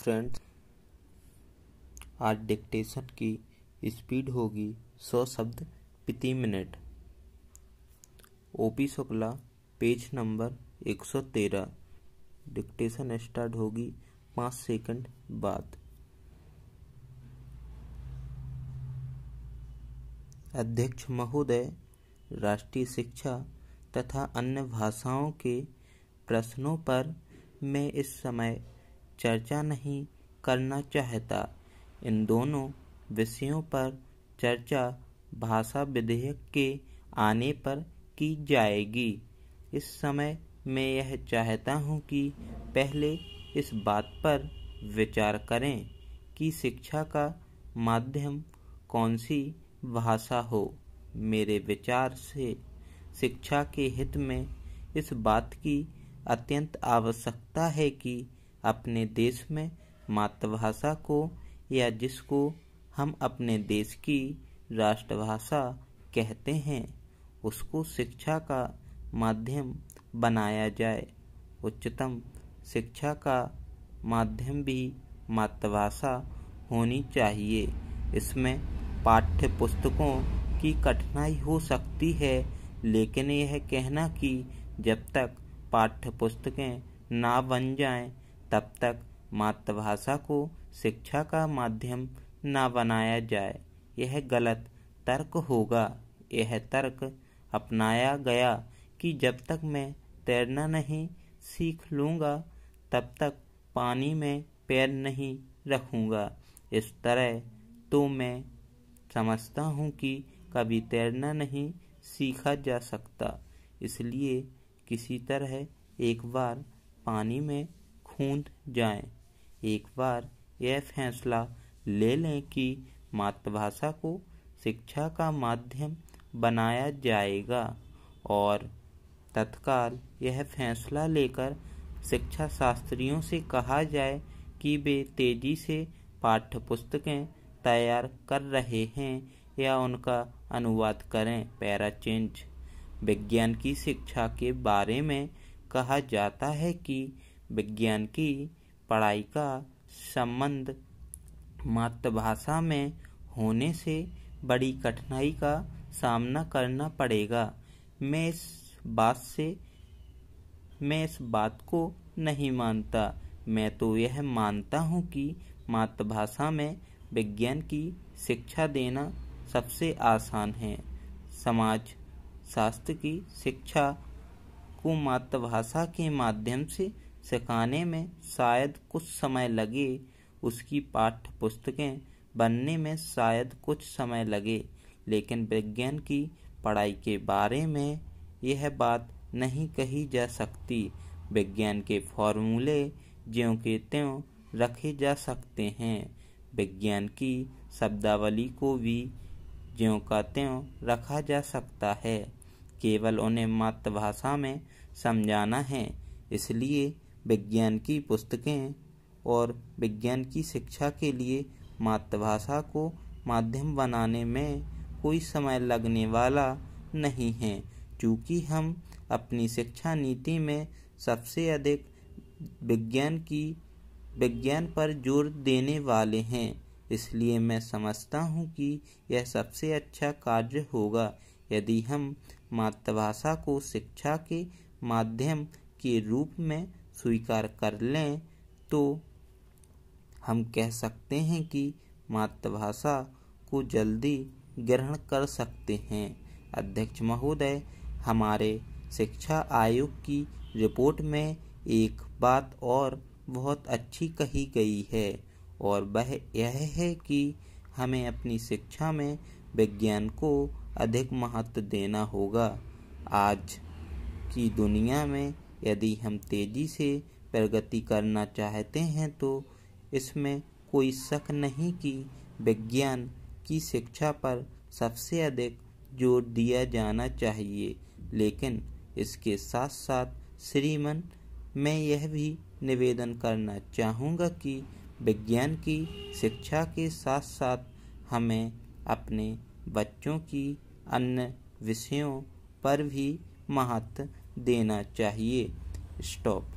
Friends आज dictation की speed होगी सौ शब्द प्रति minute OP Shukla page number 113 dictation start होगी पाँच सेकंड बाद अध्यक्ष महोदय राष्ट्रीय शिक्षा तथा अन्य भाषाओं के प्रश्नों पर मैं इस समय चर्चा नहीं करना चाहता इन दोनों विषयों पर चर्चा भाषा विधेयक के आने पर की जाएगी इस समय मैं यह चाहता हूं कि पहले इस बात पर विचार करें कि शिक्षा का माध्यम कौन सी भाषा हो मेरे विचार से शिक्षा के हित में इस बात की अत्यंत आवश्यकता है कि अपने देश में मातृभाषा को या जिसको हम अपने देश की राष्ट्रभाषा कहते हैं उसको शिक्षा का माध्यम बनाया जाए उच्चतम शिक्षा का माध्यम भी मातृभाषा होनी चाहिए इसमें पाठ्य पुस्तकों की कठिनाई हो सकती है लेकिन यह कहना कि जब तक पाठ्य पुस्तकें ना बन जाएं तब तक मातृभाषा को शिक्षा का माध्यम न बनाया जाए यह गलत तर्क होगा यह तर्क अपनाया गया कि जब तक मैं तैरना नहीं सीख लूँगा तब तक पानी में पैर नहीं रखूँगा इस तरह तो मैं समझता हूँ कि कभी तैरना नहीं सीखा जा सकता इसलिए किसी तरह एक बार पानी में खून जाएं। एक बार यह फैसला ले लें कि मातृभाषा को शिक्षा का माध्यम बनाया जाएगा और तत्काल यह फैसला लेकर शिक्षा शास्त्रियों से कहा जाए कि वे तेजी से पाठ्य पुस्तकें तैयार कर रहे हैं या उनका अनुवाद करें पैरा चेंज विज्ञान की शिक्षा के बारे में कहा जाता है कि विज्ञान की पढ़ाई का संबंध मातृभाषा में होने से बड़ी कठिनाई का सामना करना पड़ेगा मैं इस बात से मैं इस बात को नहीं मानता मैं तो यह मानता हूँ कि मातृभाषा में विज्ञान की शिक्षा देना सबसे आसान है समाज शास्त्र की शिक्षा को मातृभाषा के माध्यम से सिखाने में शायद कुछ समय लगे उसकी पाठ्य पुस्तकें बनने में शायद कुछ समय लगे लेकिन विज्ञान की पढ़ाई के बारे में यह बात नहीं कही जा सकती विज्ञान के फॉर्मूले ज्यों के त्यों रखे जा सकते हैं विज्ञान की शब्दावली को भी ज्यों का त्यों रखा जा सकता है केवल उन्हें मातृभाषा में समझाना है इसलिए विज्ञान की पुस्तकें और विज्ञान की शिक्षा के लिए मातृभाषा को माध्यम बनाने में कोई समय लगने वाला नहीं है क्योंकि हम अपनी शिक्षा नीति में सबसे अधिक विज्ञान की विज्ञान पर जोर देने वाले हैं इसलिए मैं समझता हूँ कि यह सबसे अच्छा कार्य होगा यदि हम मातृभाषा को शिक्षा के माध्यम के रूप में स्वीकार कर लें तो हम कह सकते हैं कि मातृभाषा को जल्दी ग्रहण कर सकते हैं अध्यक्ष महोदय हमारे शिक्षा आयोग की रिपोर्ट में एक बात और बहुत अच्छी कही गई है और वह यह है कि हमें अपनी शिक्षा में विज्ञान को अधिक महत्व देना होगा आज की दुनिया में यदि हम तेज़ी से प्रगति करना चाहते हैं तो इसमें कोई शक नहीं कि विज्ञान की शिक्षा पर सबसे अधिक जोर दिया जाना चाहिए लेकिन इसके साथ साथ श्रीमन मैं यह भी निवेदन करना चाहूँगा कि विज्ञान की शिक्षा के साथ साथ हमें अपने बच्चों की अन्य विषयों पर भी महत्व देना चाहिए स्टॉप